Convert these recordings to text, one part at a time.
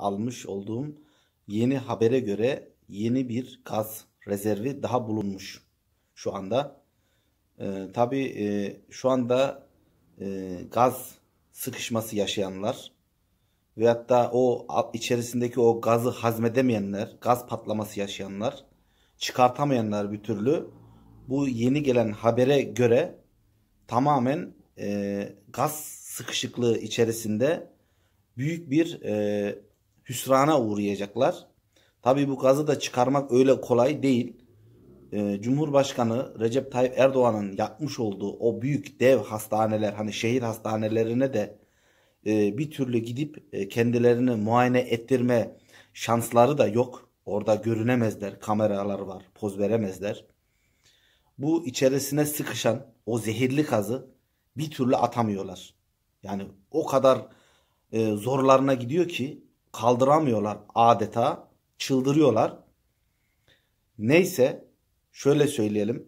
almış olduğum yeni habere göre yeni bir gaz rezervi daha bulunmuş şu anda. Ee, tabii e, şu anda e, gaz sıkışması yaşayanlar veyahut da o içerisindeki o gazı hazmedemeyenler, gaz patlaması yaşayanlar, çıkartamayanlar bir türlü bu yeni gelen habere göre tamamen e, gaz sıkışıklığı içerisinde büyük bir e, hüsrana uğrayacaklar. Tabii bu gazı da çıkarmak öyle kolay değil. Ee, Cumhurbaşkanı Recep Tayyip Erdoğan'ın yapmış olduğu o büyük dev hastaneler hani şehir hastanelerine de e, bir türlü gidip e, kendilerini muayene ettirme şansları da yok. Orada görünemezler. Kameralar var. Poz veremezler. Bu içerisine sıkışan o zehirli kazı bir türlü atamıyorlar. Yani o kadar e, zorlarına gidiyor ki kaldıramıyorlar adeta. Çıldırıyorlar. Neyse şöyle söyleyelim.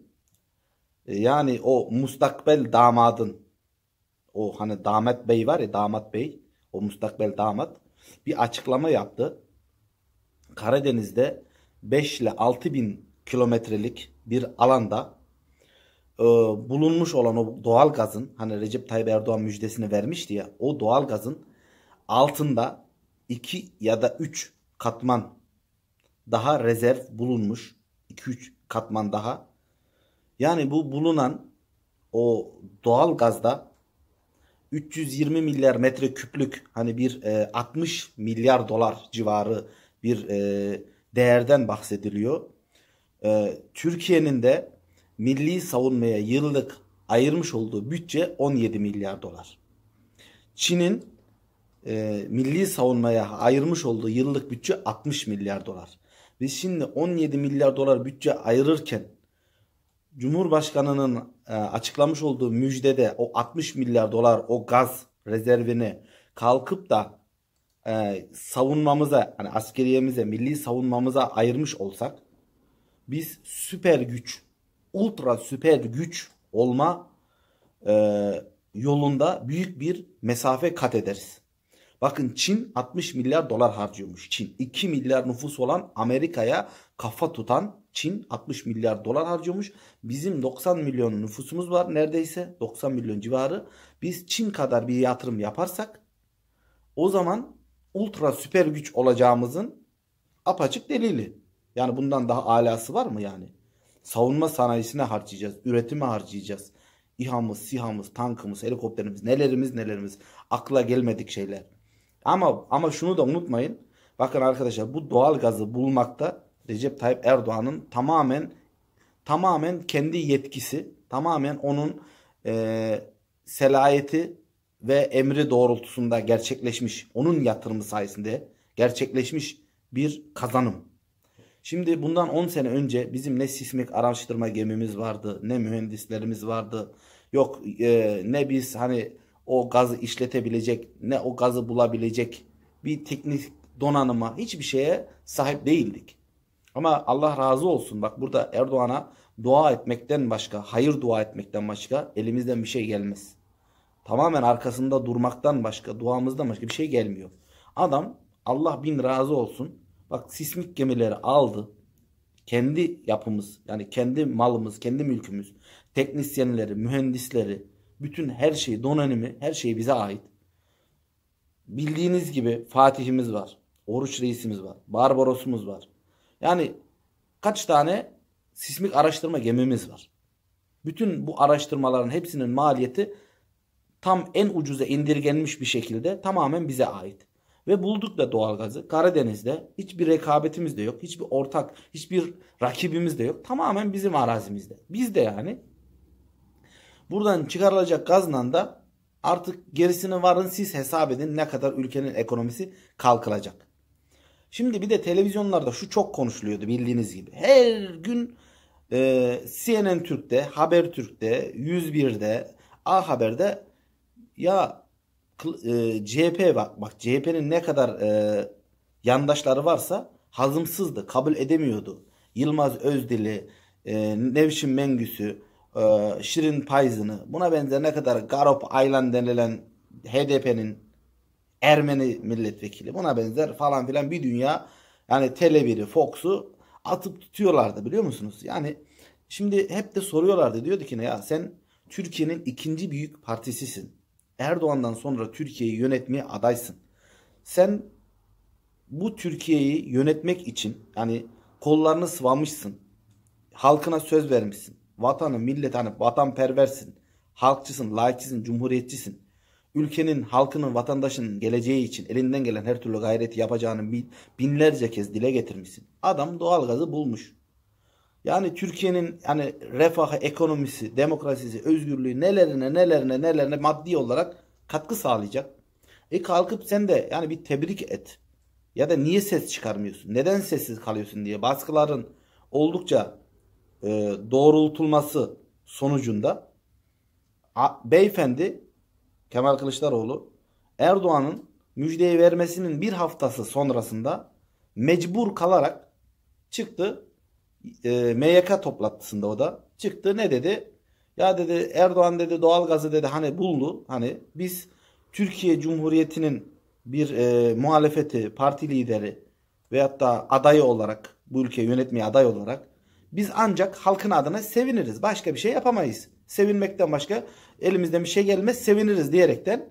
E, yani o mustakbel damadın o hani damat bey var ya damat bey o mustakbel damat bir açıklama yaptı. Karadeniz'de 5 ile 6 bin kilometrelik bir alanda e, bulunmuş olan o doğal gazın hani Recep Tayyip Erdoğan müjdesini vermişti ya o doğal gazın altında 2 ya da 3 katman daha rezerv bulunmuş. 2-3 katman daha. Yani bu bulunan o doğal gazda 320 milyar metre küplük hani bir e, 60 milyar dolar civarı bir e, değerden bahsediliyor. E, Türkiye'nin de milli savunmaya yıllık ayırmış olduğu bütçe 17 milyar dolar. Çin'in e, milli savunmaya ayırmış olduğu yıllık bütçe 60 milyar dolar. Biz şimdi 17 milyar dolar bütçe ayırırken Cumhurbaşkanı'nın e, açıklamış olduğu müjdede o 60 milyar dolar o gaz rezervini kalkıp da e, savunmamıza hani askeriyemize milli savunmamıza ayırmış olsak biz süper güç ultra süper güç olma e, yolunda büyük bir mesafe kat ederiz. Bakın Çin 60 milyar dolar harcıyormuş. Çin 2 milyar nüfus olan Amerika'ya kafa tutan Çin 60 milyar dolar harcıyormuş. Bizim 90 milyon nüfusumuz var neredeyse 90 milyon civarı. Biz Çin kadar bir yatırım yaparsak o zaman ultra süper güç olacağımızın apaçık delili. Yani bundan daha alası var mı yani? Savunma sanayisine harcayacağız, üretime harcayacağız. İHA'mız, SİHA'mız, tankımız, helikopterimiz, nelerimiz nelerimiz. Akla gelmedik şeyler. Ama ama şunu da unutmayın. Bakın arkadaşlar bu doğal gazı bulmakta Recep Tayyip Erdoğan'ın tamamen tamamen kendi yetkisi, tamamen onun e, selayeti ve emri doğrultusunda gerçekleşmiş, onun yatırımı sayesinde gerçekleşmiş bir kazanım. Şimdi bundan 10 sene önce bizim ne sismik araştırma gemimiz vardı, ne mühendislerimiz vardı. Yok e, ne biz hani o gazı işletebilecek ne o gazı bulabilecek bir teknik donanıma hiçbir şeye sahip değildik. Ama Allah razı olsun bak burada Erdoğan'a dua etmekten başka, hayır dua etmekten başka elimizden bir şey gelmez. Tamamen arkasında durmaktan başka, duamızdan başka bir şey gelmiyor. Adam Allah bin razı olsun bak sismik gemileri aldı. Kendi yapımız yani kendi malımız, kendi mülkümüz, teknisyenleri, mühendisleri, bütün her şeyi donanımı, her şey bize ait. Bildiğiniz gibi Fatih'imiz var. Oruç reisimiz var. Barbaros'umuz var. Yani kaç tane sismik araştırma gemimiz var. Bütün bu araştırmaların hepsinin maliyeti tam en ucuza indirgenmiş bir şekilde tamamen bize ait. Ve bulduk da doğalgazı Karadeniz'de hiçbir rekabetimiz de yok. Hiçbir ortak, hiçbir rakibimiz de yok. Tamamen bizim arazimizde. Biz de yani Buradan çıkarılacak gazla da artık gerisini varın siz hesap edin ne kadar ülkenin ekonomisi kalkılacak. Şimdi bir de televizyonlarda şu çok konuşuluyordu bildiğiniz gibi. Her gün e, CNN Türk'te, Haber Türk'te 101'de, A Haber'de ya e, CHP bak bak CHP'nin ne kadar e, yandaşları varsa hazımsızdı, kabul edemiyordu. Yılmaz Özdili, e, Nevşin Mengüsü, e, Şirin Payzın'ı buna benzer ne kadar Garop Aylan denilen HDP'nin Ermeni milletvekili buna benzer falan filan bir dünya yani Televiri, Fox'u atıp tutuyorlardı biliyor musunuz? Yani şimdi hep de soruyorlardı diyordu ki ne ya sen Türkiye'nin ikinci büyük partisisin. Erdoğan'dan sonra Türkiye'yi yönetmeye adaysın. Sen bu Türkiye'yi yönetmek için yani kollarını sıvamışsın. Halkına söz vermişsin vatanı, millet hani vatanperversin, halkçısın, laikçisin, cumhuriyetçisin. Ülkenin, halkının, vatandaşının geleceği için elinden gelen her türlü gayreti yapacağını binlerce kez dile getirmişsin. Adam doğalgazı bulmuş. Yani Türkiye'nin yani refahı, ekonomisi, demokrasisi, özgürlüğü nelerine nelerine nelerine maddi olarak katkı sağlayacak. E kalkıp sen de yani bir tebrik et. Ya da niye ses çıkarmıyorsun? Neden sessiz kalıyorsun diye baskıların oldukça e, doğrultulması sonucunda beyefendi Kemal Kılıçdaroğlu Erdoğan'ın müjdeyi vermesinin bir haftası sonrasında mecbur kalarak çıktı e, MYK toplantısında o da çıktı ne dedi? Ya dedi Erdoğan dedi doğalgazı dedi hani buldu hani biz Türkiye Cumhuriyeti'nin bir e, muhalefeti parti lideri veyahut da adayı olarak bu ülkeyi yönetmeye aday olarak biz ancak halkın adına seviniriz. Başka bir şey yapamayız. Sevinmekten başka elimizden bir şey gelmez seviniriz diyerekten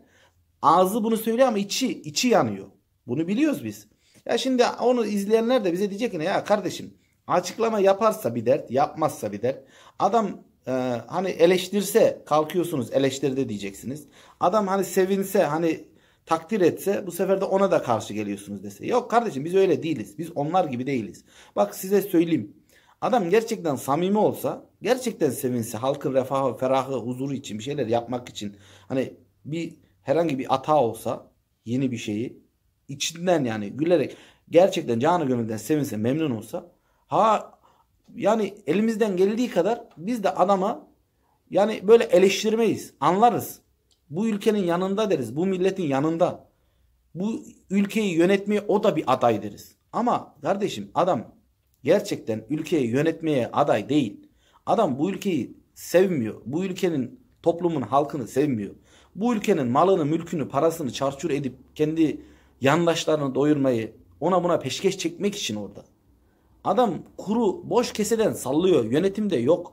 ağzı bunu söylüyor ama içi içi yanıyor. Bunu biliyoruz biz. Ya şimdi onu izleyenler de bize diyecek ki ya kardeşim açıklama yaparsa bir dert yapmazsa bir dert. Adam e, hani eleştirse kalkıyorsunuz eleştirdi diyeceksiniz. Adam hani sevinse hani takdir etse bu sefer de ona da karşı geliyorsunuz dese. Yok kardeşim biz öyle değiliz. Biz onlar gibi değiliz. Bak size söyleyeyim. Adam gerçekten samimi olsa, gerçekten sevinse halkın refahı, ferahı, huzuru için bir şeyler yapmak için hani bir herhangi bir ata olsa yeni bir şeyi içinden yani gülerek gerçekten canı gönülden sevinse, memnun olsa ha yani elimizden geldiği kadar biz de adama yani böyle eleştirmeyiz. Anlarız. Bu ülkenin yanında deriz. Bu milletin yanında. Bu ülkeyi yönetmeye o da bir aday deriz. Ama kardeşim adam gerçekten ülkeyi yönetmeye aday değil. Adam bu ülkeyi sevmiyor. Bu ülkenin toplumun halkını sevmiyor. Bu ülkenin malını, mülkünü, parasını çarçur edip kendi yandaşlarını doyurmayı ona buna peşkeş çekmek için orada. Adam kuru boş keseden sallıyor. Yönetimde yok.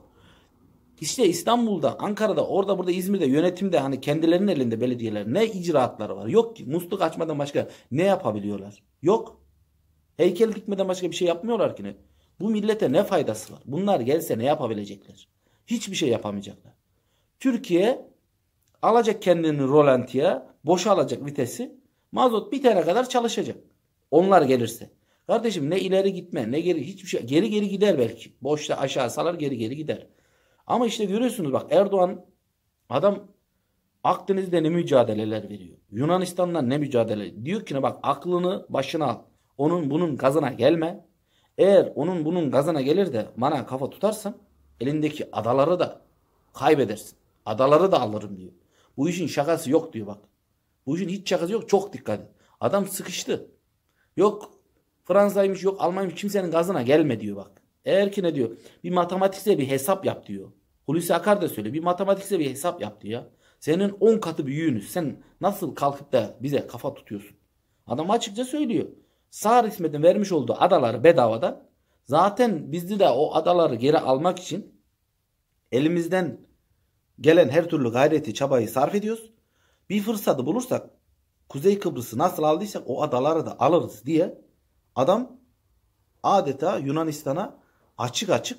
İşte İstanbul'da, Ankara'da, orada burada İzmir'de yönetimde hani kendilerinin elinde belediyeler ne icraatları var? Yok ki musluk açmadan başka ne yapabiliyorlar? Yok. Heykel dikmeden başka bir şey yapmıyorlar ki ne? Bu millete ne faydası var? Bunlar gelse ne yapabilecekler? Hiçbir şey yapamayacaklar. Türkiye alacak kendini rolantiye, boşa alacak vitesi. Mazot bitene kadar çalışacak. Onlar gelirse. Kardeşim ne ileri gitme ne geri hiçbir şey. Geri geri gider belki. Boşta aşağı salar geri geri gider. Ama işte görüyorsunuz bak Erdoğan adam Akdeniz'de ne mücadeleler veriyor. Yunanistan'dan ne mücadele. Diyor ki ne bak aklını başına al onun bunun gazına gelme. Eğer onun bunun gazına gelir de bana kafa tutarsan elindeki adaları da kaybedersin. Adaları da alırım diyor. Bu işin şakası yok diyor bak. Bu işin hiç şakası yok. Çok dikkat et. Adam sıkıştı. Yok Fransa'ymış yok Almanya'ymış kimsenin gazına gelme diyor bak. Eğer ki ne diyor bir matematikse bir hesap yap diyor. Hulusi Akar da söylüyor bir matematikse bir hesap yap diyor. ya. Senin 10 katı büyüğünüz sen nasıl kalkıp da bize kafa tutuyorsun. Adam açıkça söylüyor. Sağır İsmet'in vermiş olduğu adaları bedavada zaten bizde de o adaları geri almak için elimizden gelen her türlü gayreti çabayı sarf ediyoruz. Bir fırsatı bulursak Kuzey Kıbrıs'ı nasıl aldıysak o adaları da alırız diye adam adeta Yunanistan'a açık açık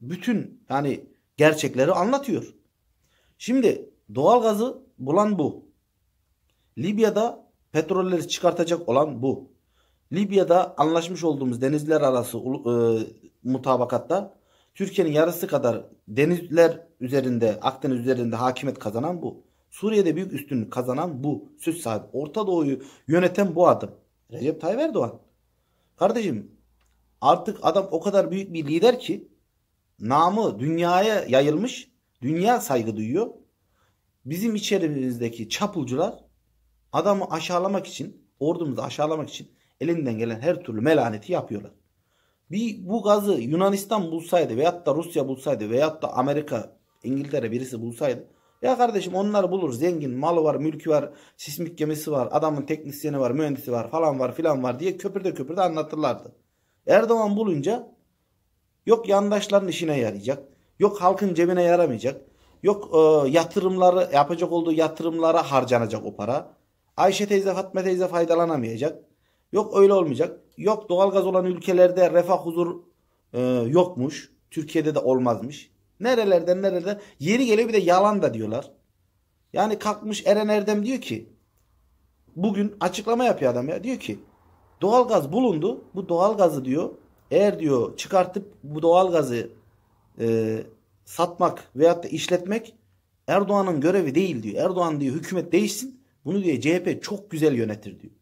bütün yani gerçekleri anlatıyor. Şimdi doğal gazı bulan bu. Libya'da petrolleri çıkartacak olan bu. Libya'da anlaşmış olduğumuz denizler arası e, mutabakatta Türkiye'nin yarısı kadar denizler üzerinde Akdeniz üzerinde hakimiyet kazanan bu. Suriye'de büyük üstünlük kazanan bu. Söz sahibi. Orta Doğu'yu yöneten bu adam. Recep Tayyip Erdoğan. Kardeşim artık adam o kadar büyük bir lider ki namı dünyaya yayılmış. Dünya saygı duyuyor. Bizim içerimizdeki çapulcular adamı aşağılamak için, ordumuzu aşağılamak için elinden gelen her türlü melaneti yapıyorlar. Bir bu gazı Yunanistan bulsaydı veyahut da Rusya bulsaydı veyahut da Amerika, İngiltere birisi bulsaydı ya kardeşim onlar bulur. Zengin, malı var, mülkü var, sismik gemisi var, adamın teknisyeni var, mühendisi var falan var filan var diye köpürde köpürde anlatırlardı. Erdoğan bulunca yok yandaşların işine yarayacak, yok halkın cebine yaramayacak, yok e, yatırımları yapacak olduğu yatırımlara harcanacak o para. Ayşe teyze, Fatma teyze faydalanamayacak. Yok öyle olmayacak. Yok doğalgaz olan ülkelerde refah huzur e, yokmuş. Türkiye'de de olmazmış. Nerelerden nerede? Yeri geliyor bir de yalan da diyorlar. Yani kalkmış Eren Erdem diyor ki bugün açıklama yapıyor adam ya. Diyor ki doğalgaz bulundu. Bu doğalgazı diyor eğer diyor çıkartıp bu doğalgazı e, satmak veyahut da işletmek Erdoğan'ın görevi değil diyor. Erdoğan diyor hükümet değişsin. Bunu diye CHP çok güzel yönetir diyor.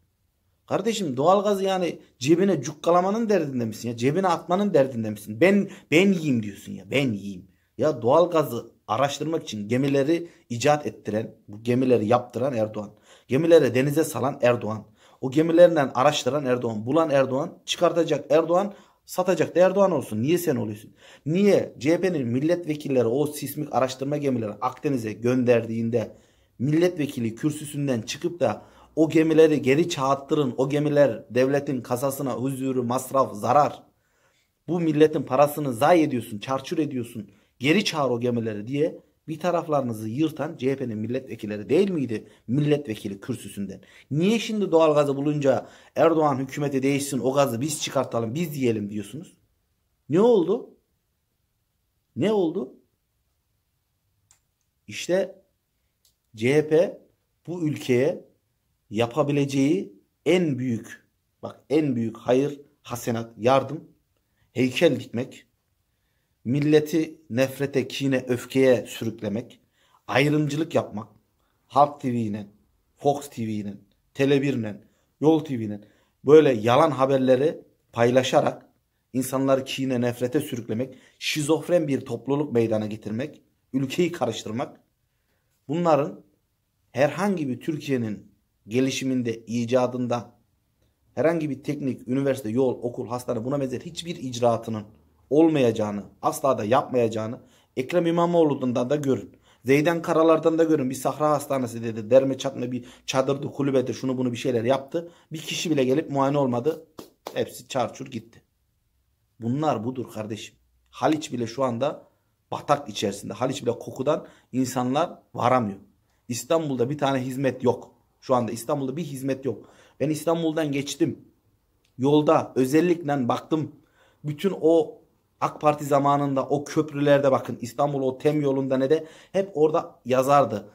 Kardeşim doğalgaz yani cebine cukkalamanın derdinde misin ya? Cebine atmanın derdinde misin? Ben ben yiyeyim diyorsun ya. Ben yiyeyim. Ya doğalgazı araştırmak için gemileri icat ettiren, bu gemileri yaptıran Erdoğan. Gemileri denize salan Erdoğan. O gemilerinden araştıran Erdoğan, bulan Erdoğan, çıkartacak Erdoğan, satacak da Erdoğan olsun. Niye sen oluyorsun? Niye CHP'nin milletvekilleri o sismik araştırma gemileri Akdeniz'e gönderdiğinde milletvekili kürsüsünden çıkıp da o gemileri geri çağıttırın. O gemiler devletin kasasına huzuru, masraf, zarar. Bu milletin parasını zayi ediyorsun, çarçur ediyorsun. Geri çağır o gemileri diye bir taraflarınızı yırtan CHP'nin milletvekilleri değil miydi? Milletvekili kürsüsünden. Niye şimdi doğal gazı bulunca Erdoğan hükümeti değişsin o gazı biz çıkartalım biz diyelim diyorsunuz? Ne oldu? Ne oldu? İşte CHP bu ülkeye yapabileceği en büyük bak en büyük hayır, hasenat, yardım heykel dikmek, milleti nefrete, kine, öfkeye sürüklemek, ayrımcılık yapmak, Halk TV'nin, Fox TV'nin, Tele1'le, Yol TV'nin böyle yalan haberleri paylaşarak insanları kine, nefrete sürüklemek, şizofren bir topluluk meydana getirmek, ülkeyi karıştırmak bunların herhangi bir Türkiye'nin gelişiminde, icadında herhangi bir teknik, üniversite, yol, okul, hastane buna benzer hiçbir icraatının olmayacağını, asla da yapmayacağını Ekrem İmamoğlu'ndan da görün. Zeyden Karalar'dan da görün bir sahra hastanesi dedi. Derme çatma bir çadırdı kulübede şunu bunu bir şeyler yaptı. Bir kişi bile gelip muayene olmadı. Hepsi çarçur gitti. Bunlar budur kardeşim. Haliç bile şu anda batak içerisinde. Haliç bile kokudan insanlar varamıyor. İstanbul'da bir tane hizmet yok. Şu anda İstanbul'da bir hizmet yok. Ben İstanbul'dan geçtim. Yolda özellikle baktım. Bütün o AK Parti zamanında o köprülerde bakın İstanbul o tem yolunda ne de hep orada yazardı.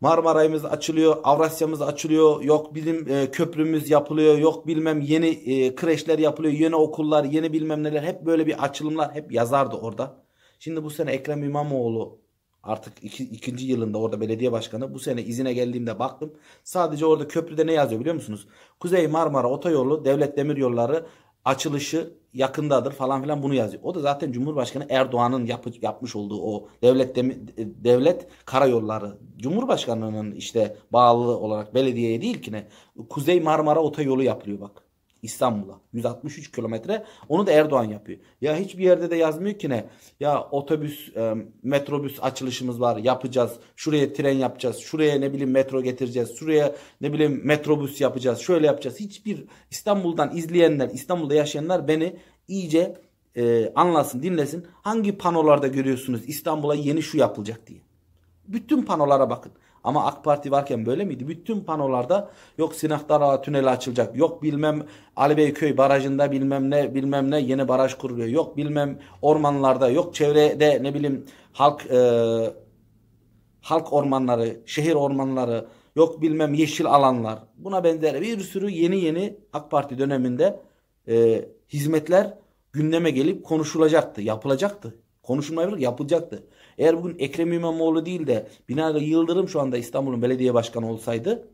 Marmaray'ımız açılıyor, Avrasya'mız açılıyor, yok bizim e, köprümüz yapılıyor, yok bilmem yeni e, kreşler yapılıyor, yeni okullar, yeni bilmem neler hep böyle bir açılımlar hep yazardı orada. Şimdi bu sene Ekrem İmamoğlu Artık iki, ikinci yılında orada belediye başkanı. Bu sene izine geldiğimde baktım. Sadece orada köprüde ne yazıyor biliyor musunuz? Kuzey Marmara Otoyolu Devlet Demir Yolları açılışı yakındadır falan filan bunu yazıyor. O da zaten Cumhurbaşkanı Erdoğan'ın yap, yapmış olduğu o devlet demi, e, devlet karayolları Cumhurbaşkanlığının işte bağlı olarak belediyeye değil ki ne Kuzey Marmara Otoyolu yapılıyor bak. İstanbul'a. 163 kilometre. Onu da Erdoğan yapıyor. Ya hiçbir yerde de yazmıyor ki ne? Ya otobüs, e, metrobüs açılışımız var. Yapacağız. Şuraya tren yapacağız. Şuraya ne bileyim metro getireceğiz. Şuraya ne bileyim metrobüs yapacağız. Şöyle yapacağız. Hiçbir İstanbul'dan izleyenler, İstanbul'da yaşayanlar beni iyice e, anlasın, dinlesin. Hangi panolarda görüyorsunuz İstanbul'a yeni şu yapılacak diye. Bütün panolara bakın. Ama AK Parti varken böyle miydi? Bütün panolarda yok Sinakdara tüneli açılacak. Yok bilmem Alibeyköy barajında bilmem ne bilmem ne yeni baraj kuruluyor. Yok bilmem ormanlarda yok çevrede ne bileyim halk e, halk ormanları, şehir ormanları, yok bilmem yeşil alanlar. Buna benzer bir sürü yeni yeni AK Parti döneminde e, hizmetler gündeme gelip konuşulacaktı, yapılacaktı. Konuşulmayabilir, yapılacaktı. Eğer bugün Ekrem İmamoğlu değil de Binali Yıldırım şu anda İstanbul'un belediye başkanı olsaydı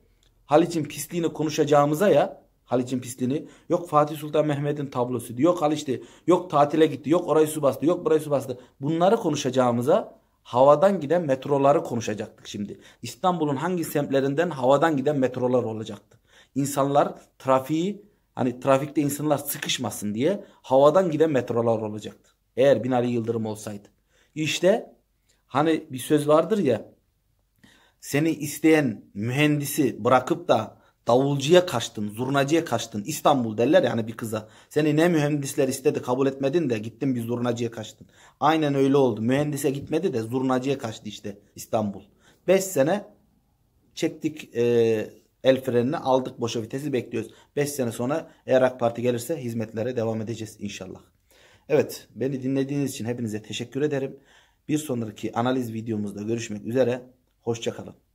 Haliç'in pisliğini konuşacağımıza ya Haliç'in pisliğini yok Fatih Sultan Mehmet'in tablosuydu yok Haliç'ti yok tatile gitti yok orayı su bastı yok burayı su bastı bunları konuşacağımıza havadan giden metroları konuşacaktık şimdi. İstanbul'un hangi semtlerinden havadan giden metrolar olacaktı. İnsanlar trafiği hani trafikte insanlar sıkışmasın diye havadan giden metrolar olacaktı. Eğer Binali Yıldırım olsaydı. İşte Hani bir söz vardır ya seni isteyen mühendisi bırakıp da davulcuya kaçtın, zurnacıya kaçtın. İstanbul derler yani bir kıza. Seni ne mühendisler istedi kabul etmedin de gittin bir zurnacıya kaçtın. Aynen öyle oldu. Mühendise gitmedi de zurnacıya kaçtı işte İstanbul. 5 sene çektik e, el frenini aldık boşa vitesi bekliyoruz. 5 sene sonra eğer AK Parti gelirse hizmetlere devam edeceğiz inşallah. Evet beni dinlediğiniz için hepinize teşekkür ederim. Bir sonraki analiz videomuzda görüşmek üzere. Hoşçakalın.